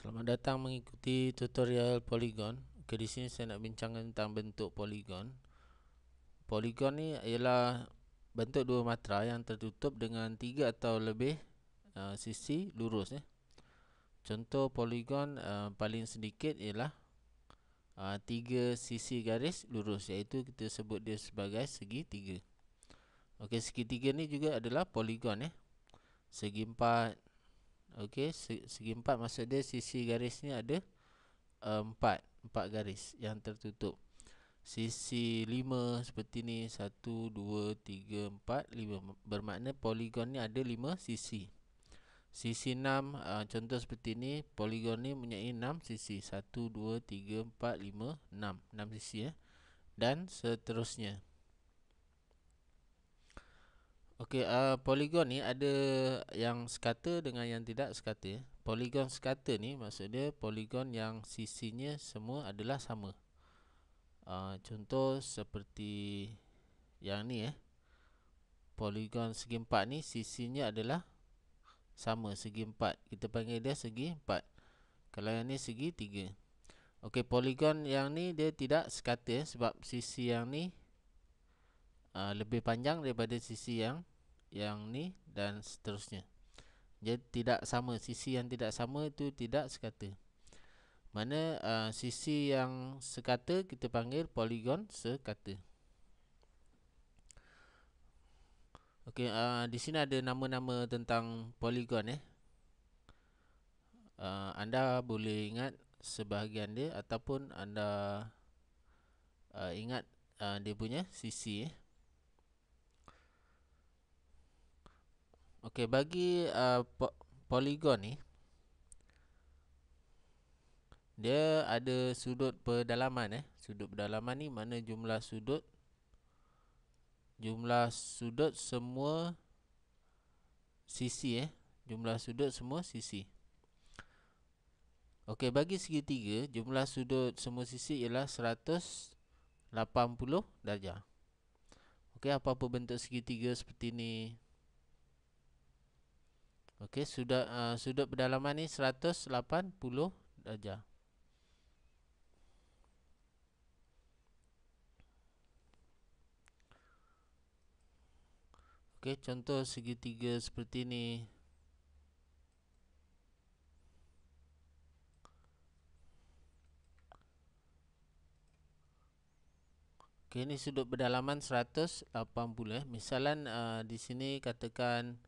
Selamat datang mengikuti tutorial poligon. Okay, di sini saya nak bincang tentang bentuk poligon. Poligon ni ialah bentuk dua matra yang tertutup dengan tiga atau lebih uh, sisi lurus. Eh. Contoh poligon uh, paling sedikit ialah uh, tiga sisi garis lurus iaitu kita sebut dia sebagai segi tiga. Okay, segi tiga ni juga adalah poligon. Eh. Segi empat, Okey, segi empat maksud dia sisi garis ni ada eh, empat, empat garis yang tertutup. Sisi lima seperti ni, satu, dua, tiga, empat, lima. Bermakna poligon ni ada lima sisi. Sisi enam, eh, contoh seperti ni, poligon ni mempunyai enam sisi. Satu, dua, tiga, empat, lima, enam. Enam sisi ya. Dan seterusnya. Okey, uh, polygon ni ada yang sekata dengan yang tidak sekata. Ya? Poligon sekata ni maksud dia polygon yang sisinya semua adalah sama. Uh, contoh seperti yang ni eh. Ya. poligon segi empat ni sisinya adalah sama segi empat. Kita panggil dia segi empat. Kalau yang ni segi tiga. Okey, poligon yang ni dia tidak sekata eh, sebab sisi yang ni uh, lebih panjang daripada sisi yang yang ni dan seterusnya jadi tidak sama sisi yang tidak sama itu tidak sekata mana uh, sisi yang sekata kita panggil poligon sekata okey uh, di sini ada nama-nama tentang poligon eh uh, anda boleh ingat sebahagian dia ataupun anda uh, ingat uh, dia punya sisi eh. Okey, bagi uh, po poligon ni dia ada sudut pedalaman eh. Sudut pedalaman ni mana jumlah sudut jumlah sudut semua sisi eh. Jumlah sudut semua sisi. Okey, bagi segitiga, jumlah sudut semua sisi ialah 180 darjah. Okey, apa-apa bentuk segitiga seperti ni? Okey, sudut uh, eh, sudut pedalaman ni 180 darjah. Okey, contoh segitiga seperti ni. Okey, ni sudut pedalaman 180 eh. Misalan uh, di sini katakan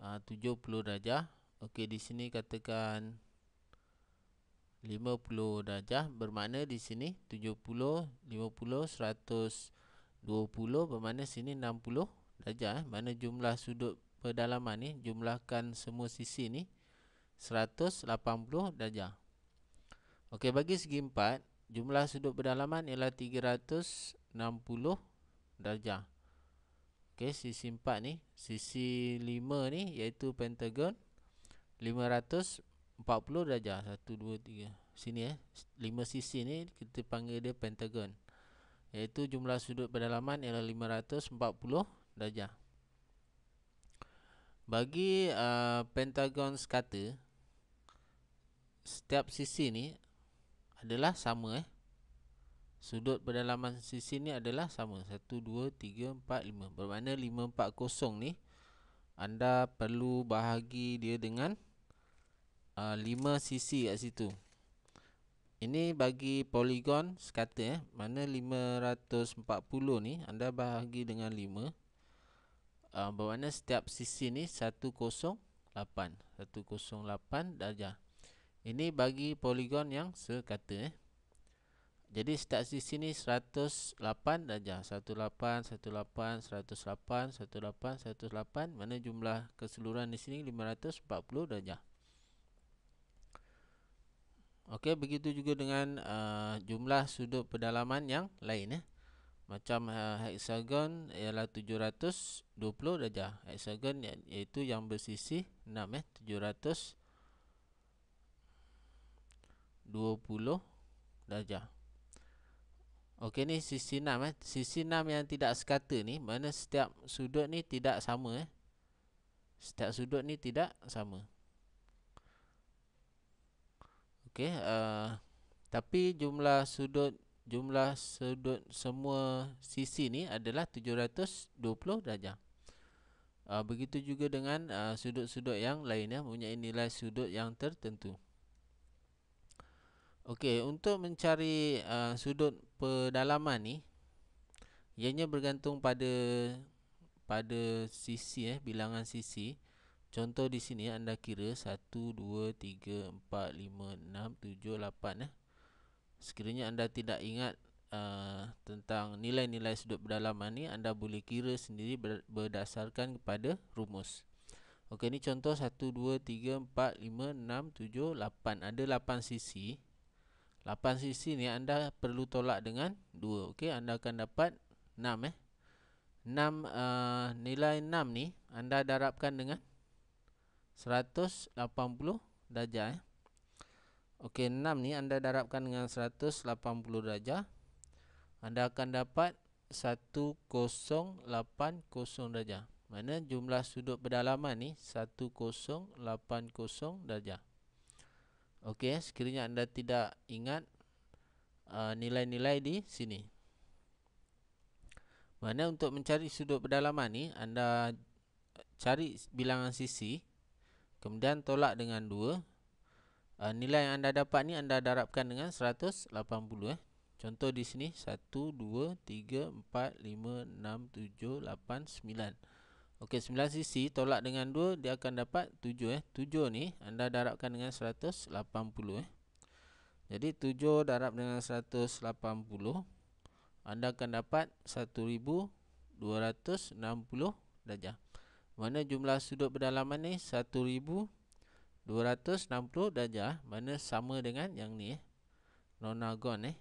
70 ah, darjah. Okey, di sini katakan 50 darjah bermakna di sini 70, 50, 120 bermakna sini 60 darjah. Eh. Mana jumlah sudut pedalaman ni, jumlahkan semua sisi ni 180 darjah. Okey, bagi segi 4, jumlah sudut pedalaman ialah 360 darjah. Okey, sisi 4 ni, sisi 5 ni iaitu pentagon 540 darjah. 1 2 3. Sini eh, 5 sisi ni kita panggil dia pentagon. Iaitu jumlah sudut pendalaman ialah 540 darjah. Bagi uh, pentagon sekata setiap sisi ni adalah sama eh sudut pedalaman sisi ni adalah sama 1 2 3 4 5 bermakna 5 4 kosong ni anda perlu bahagi dia dengan uh, 5 sisi kat situ ini bagi poligon sekata eh mana 540 ni anda bahagi dengan 5 uh, bermakna setiap sisi ni 108 108 darjah ini bagi poligon yang sekata eh jadi start di sini 108 darjah 18 18 108 18 108 mana jumlah keseluruhan di sini 540 darjah. Okey begitu juga dengan uh, jumlah sudut pedalaman yang lain eh. Macam uh, eh, hexagon ialah 720 darjah. Hexagon iaitu yang bersisi 6 eh 720 darjah. Okey ni sisi 6 eh. Sisi 6 yang tidak sekata ni mana setiap sudut ni tidak sama eh. Setiap sudut ni tidak sama. Okey, uh, tapi jumlah sudut jumlah sudut semua sisi ni adalah 720 darjah. Uh, begitu juga dengan eh, sudut-sudut uh, yang lainnya mempunyai nilai sudut yang tertentu. Okey, untuk mencari uh, sudut pedalaman ni ianya bergantung pada pada sisi eh bilangan sisi. Contoh di sini anda kira 1 2 3 4 5 6 7 8 eh. Sekiranya anda tidak ingat uh, tentang nilai-nilai sudut pedalaman ni anda boleh kira sendiri berdasarkan kepada rumus. Okey, ni contoh 1 2 3 4 5 6 7 8 ada 8 sisi. Lapan sisi ni anda perlu tolak dengan dua, okey anda akan dapat enam eh enam uh, nilai enam ni anda darabkan dengan seratus lapan puluh darjah eh okey 6 ni anda darabkan dengan seratus lapan puluh darjah anda akan dapat satu lapan 1080 darjah mana jumlah sudut pedalaman ni Satu lapan 1080 darjah Okey, eh, sekiranya anda tidak ingat uh, nilai-nilai uh, di sini. Mana untuk mencari sudut pedalaman ni, anda cari bilangan sisi, kemudian tolak dengan 2. Uh, nilai yang anda dapat ni anda darabkan dengan 180 eh. Contoh di sini 1 2 3 4 5 6 7 8 9. Okey, 9 sisi tolak dengan 2 dia akan dapat 7 eh. 7 ni anda darabkan dengan 180 eh. Jadi 7 darab dengan 180 anda akan dapat 1260 darjah. Mana jumlah sudut berdalaman ni 1260 darjah, mana sama dengan yang ni eh. Nonagon eh.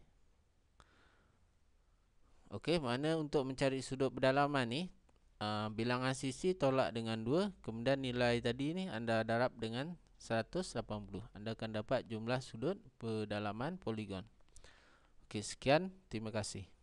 Okey, mana untuk mencari sudut berdalaman ni uh, ah, bilangan sisi tolak dengan 2 kemudian nilai tadi ni anda darab dengan 180 anda akan dapat jumlah sudut pedalaman poligon Okey sekian terima kasih